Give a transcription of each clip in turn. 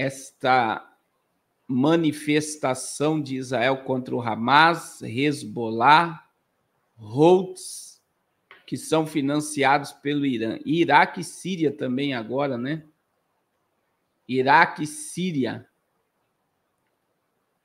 esta manifestação de Israel contra o Hamas, Hezbollah, Houthis, que são financiados pelo Irã. Iraque e Síria também agora, né? Iraque e Síria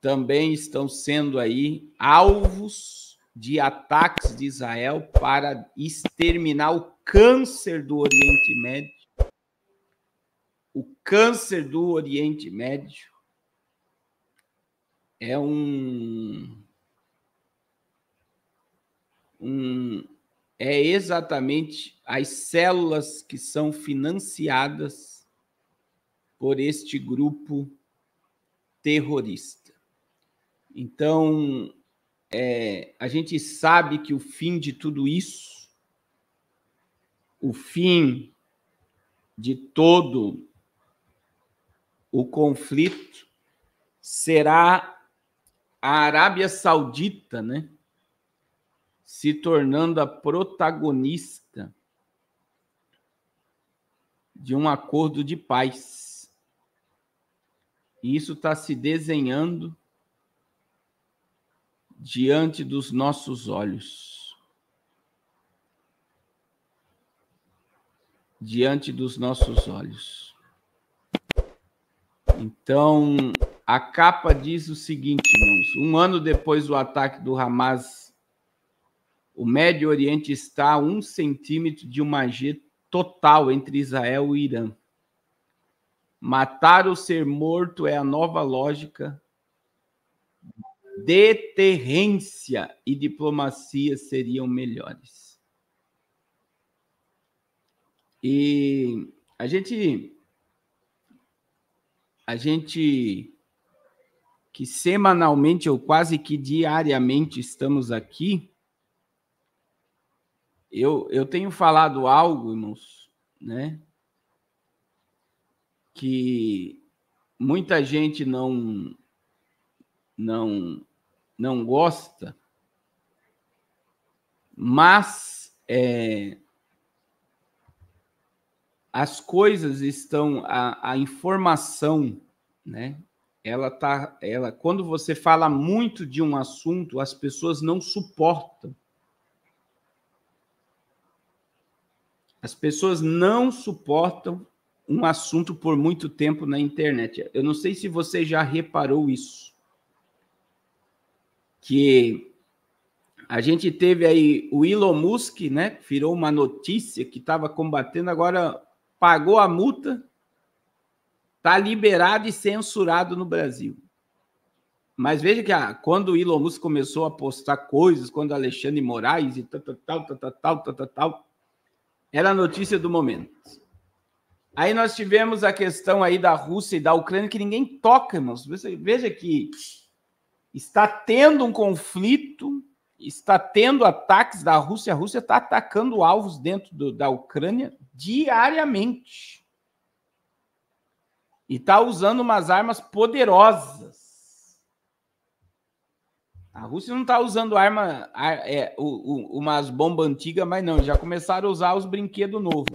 também estão sendo aí alvos de ataques de Israel para exterminar o câncer do Oriente Médio o câncer do Oriente Médio é um, um é exatamente as células que são financiadas por este grupo terrorista. Então, é, a gente sabe que o fim de tudo isso, o fim de todo o conflito será a Arábia Saudita, né? Se tornando a protagonista de um acordo de paz. E isso está se desenhando diante dos nossos olhos. Diante dos nossos olhos. Então, a capa diz o seguinte, irmãos: um ano depois do ataque do Hamas, o Médio Oriente está a um centímetro de uma G total entre Israel e Irã. Matar ou ser morto é a nova lógica. Deterrência e diplomacia seriam melhores. E a gente a gente que semanalmente ou quase que diariamente estamos aqui, eu, eu tenho falado algo, irmãos, né? Que muita gente não não não gosta, mas é, as coisas estão, a, a informação, né? Ela tá, ela, quando você fala muito de um assunto, as pessoas não suportam. As pessoas não suportam um assunto por muito tempo na internet. Eu não sei se você já reparou isso. Que a gente teve aí o Elon Musk, né? Virou uma notícia que estava combatendo agora pagou a multa, está liberado e censurado no Brasil. Mas veja que ah, quando o Elon Musk começou a postar coisas, quando Alexandre Moraes e tal, tal, tal, tal, tal, tal, tal, tal era a notícia do momento. Aí nós tivemos a questão aí da Rússia e da Ucrânia que ninguém toca, irmãos. Veja que está tendo um conflito está tendo ataques da Rússia. A Rússia está atacando alvos dentro do, da Ucrânia diariamente. E está usando umas armas poderosas. A Rússia não está usando arma, é, o, o, umas bombas antigas, mas não, já começaram a usar os brinquedos novos.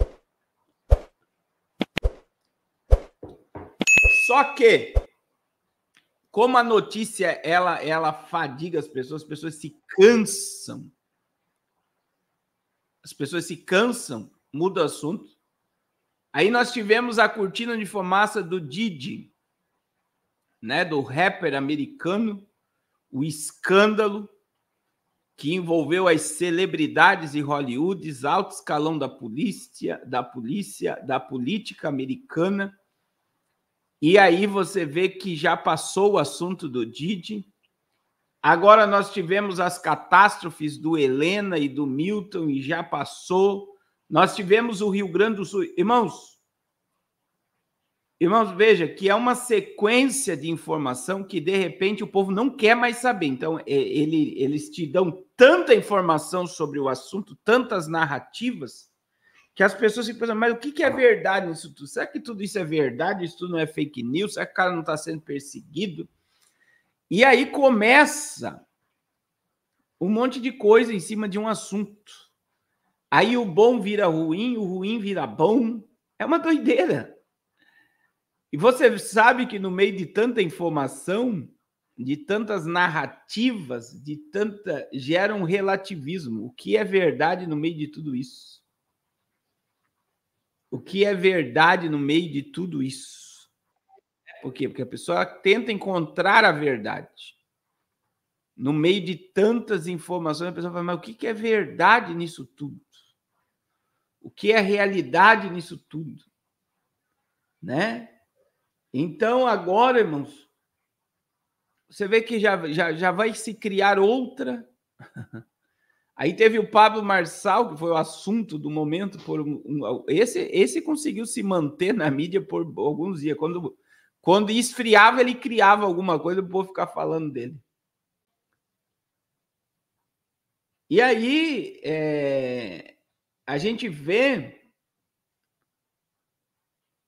Só que como a notícia ela ela fadiga as pessoas, as pessoas se cansam. As pessoas se cansam, muda o assunto. Aí nós tivemos a cortina de fumaça do Didi, né, do rapper americano, o escândalo que envolveu as celebridades de Hollywood, alto escalão da polícia, da polícia, da política americana e aí você vê que já passou o assunto do Didi. Agora nós tivemos as catástrofes do Helena e do Milton e já passou. Nós tivemos o Rio Grande do Sul. Irmãos, irmãos, veja que é uma sequência de informação que de repente o povo não quer mais saber. Então, é, ele, eles te dão tanta informação sobre o assunto, tantas narrativas, que as pessoas se pensam, mas o que, que é verdade nisso tudo? Será que tudo isso é verdade? Isso tudo não é fake news? Será que o cara não está sendo perseguido? E aí começa um monte de coisa em cima de um assunto. Aí o bom vira ruim, o ruim vira bom. É uma doideira. E você sabe que no meio de tanta informação, de tantas narrativas, de tanta. gera um relativismo. O que é verdade no meio de tudo isso? o que é verdade no meio de tudo isso. Por quê? Porque a pessoa tenta encontrar a verdade. No meio de tantas informações, a pessoa fala, mas o que é verdade nisso tudo? O que é realidade nisso tudo? Né? Então, agora, irmãos, você vê que já, já, já vai se criar outra Aí teve o Pablo Marçal, que foi o assunto do momento por um, um, esse esse conseguiu se manter na mídia por alguns dias. Quando quando esfriava ele criava alguma coisa, o povo ficar falando dele. E aí é, a gente vê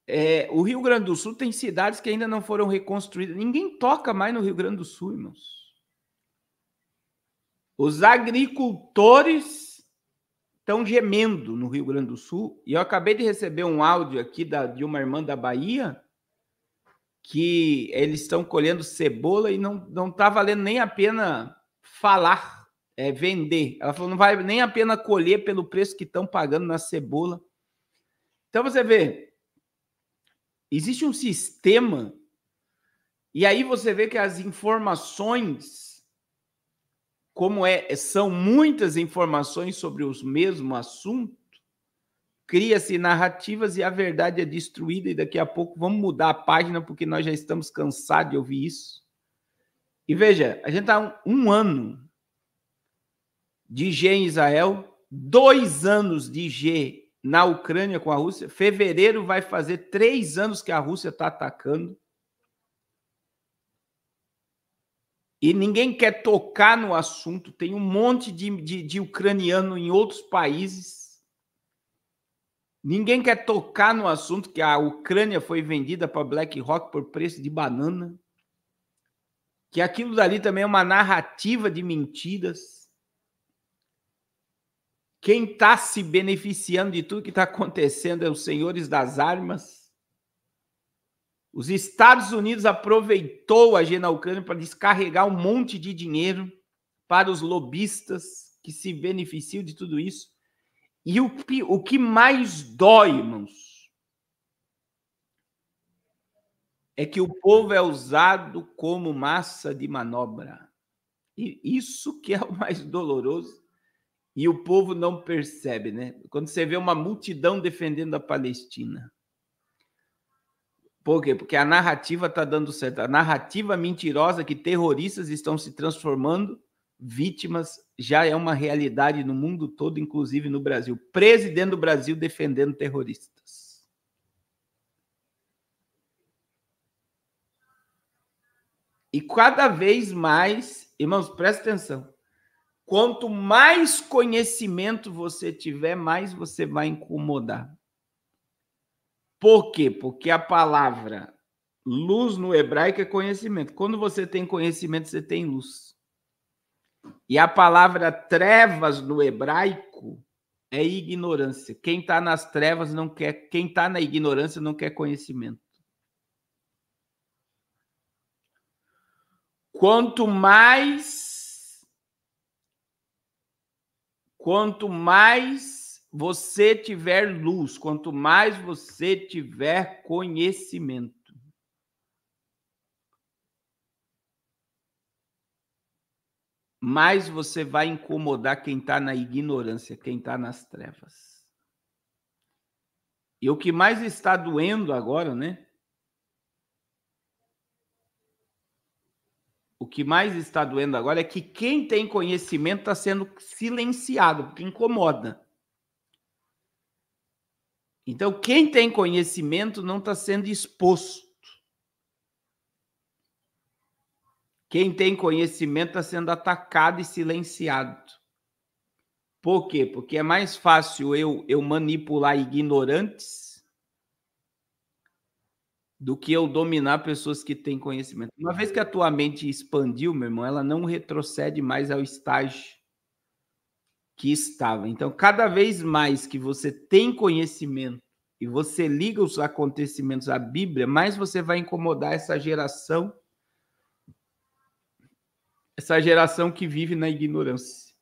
é, o Rio Grande do Sul tem cidades que ainda não foram reconstruídas. Ninguém toca mais no Rio Grande do Sul, irmãos. Os agricultores estão gemendo no Rio Grande do Sul. E eu acabei de receber um áudio aqui da, de uma irmã da Bahia que eles estão colhendo cebola e não não está valendo nem a pena falar, é vender. Ela falou, não vai nem a pena colher pelo preço que estão pagando na cebola. Então você vê, existe um sistema e aí você vê que as informações como é, são muitas informações sobre o mesmo assunto, cria-se narrativas e a verdade é destruída e daqui a pouco vamos mudar a página porque nós já estamos cansados de ouvir isso. E veja, a gente está um, um ano de G em Israel, dois anos de G na Ucrânia com a Rússia. Fevereiro vai fazer três anos que a Rússia está atacando. e ninguém quer tocar no assunto. Tem um monte de, de, de, ucraniano em outros países. Ninguém quer tocar no assunto que a Ucrânia foi vendida para BlackRock por preço de banana. Que aquilo dali também é uma narrativa de mentiras. Quem está se beneficiando de tudo que está acontecendo é os senhores das armas os Estados Unidos aproveitou a agenda Ucrânia para descarregar um monte de dinheiro para os lobistas que se beneficiam de tudo isso. E o, o que mais dói, irmãos, é que o povo é usado como massa de manobra. E isso que é o mais doloroso. E o povo não percebe, né? Quando você vê uma multidão defendendo a Palestina por quê? Porque a narrativa está dando certo. A narrativa mentirosa que terroristas estão se transformando vítimas já é uma realidade no mundo todo, inclusive no Brasil. Presidente do Brasil defendendo terroristas. E cada vez mais, irmãos, presta atenção. Quanto mais conhecimento você tiver, mais você vai incomodar. Por quê? Porque a palavra luz no hebraico é conhecimento. Quando você tem conhecimento, você tem luz. E a palavra trevas no hebraico é ignorância. Quem está nas trevas não quer, quem está na ignorância não quer conhecimento. Quanto mais quanto mais você tiver luz, quanto mais você tiver conhecimento. mais você vai incomodar quem está na ignorância, quem está nas trevas. E o que mais está doendo agora, né? O que mais está doendo agora é que quem tem conhecimento está sendo silenciado, porque incomoda. Então, quem tem conhecimento não está sendo exposto. Quem tem conhecimento está sendo atacado e silenciado. Por quê? Porque é mais fácil eu, eu manipular ignorantes do que eu dominar pessoas que têm conhecimento. Uma vez que a tua mente expandiu, meu irmão, ela não retrocede mais ao estágio que estava. Então, cada vez mais que você tem conhecimento e você liga os acontecimentos à Bíblia, mais você vai incomodar essa geração, essa geração que vive na ignorância.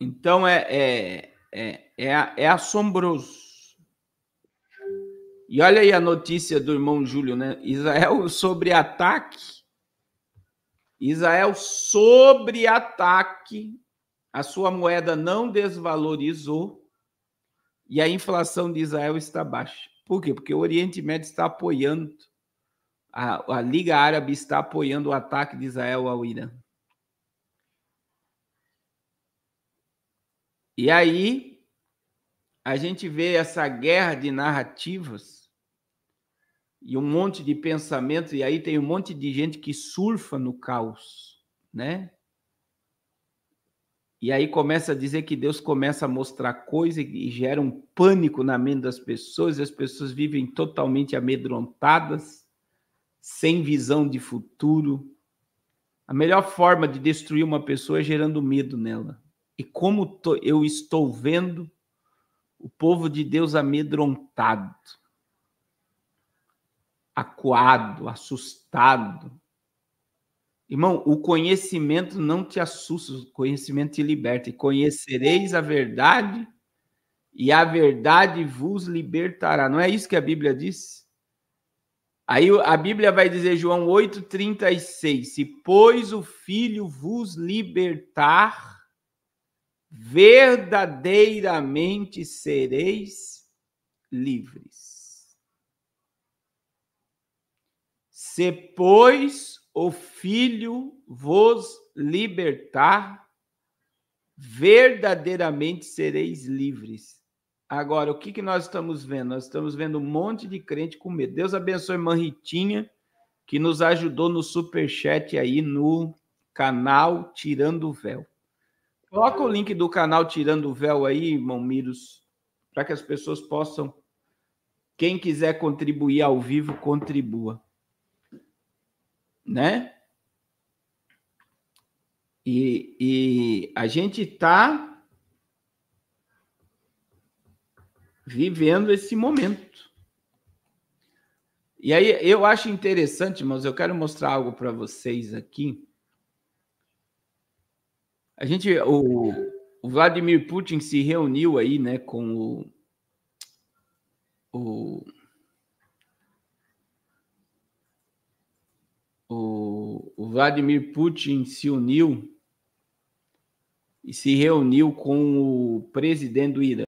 Então é, é, é, é, é assombroso. E olha aí a notícia do irmão Júlio, né? Israel sobre ataque Israel sobre ataque, a sua moeda não desvalorizou e a inflação de Israel está baixa. Por quê? Porque o Oriente Médio está apoiando, a, a Liga Árabe está apoiando o ataque de Israel ao Irã. E aí, a gente vê essa guerra de narrativas e um monte de pensamentos, e aí tem um monte de gente que surfa no caos, né? E aí começa a dizer que Deus começa a mostrar coisa e gera um pânico na mente das pessoas, e as pessoas vivem totalmente amedrontadas, sem visão de futuro. A melhor forma de destruir uma pessoa é gerando medo nela. E como eu estou vendo o povo de Deus amedrontado acuado, assustado. Irmão, o conhecimento não te assusta, o conhecimento te liberta. E conhecereis a verdade, e a verdade vos libertará. Não é isso que a Bíblia diz? Aí a Bíblia vai dizer, João 8,36: Se, pois, o Filho vos libertar, verdadeiramente sereis livres. Se, pois, o Filho vos libertar, verdadeiramente sereis livres. Agora, o que, que nós estamos vendo? Nós estamos vendo um monte de crente com medo. Deus abençoe a irmã Ritinha, que nos ajudou no superchat aí no canal Tirando o Véu. Coloca o link do canal Tirando o Véu aí, irmão Miros, para que as pessoas possam. Quem quiser contribuir ao vivo, contribua né? E, e a gente está vivendo esse momento. E aí eu acho interessante, mas eu quero mostrar algo para vocês aqui. A gente, o, o, Vladimir Putin se reuniu aí, né, com o, o o, Vladimir Putin se uniu e se reuniu com o presidente do Irã.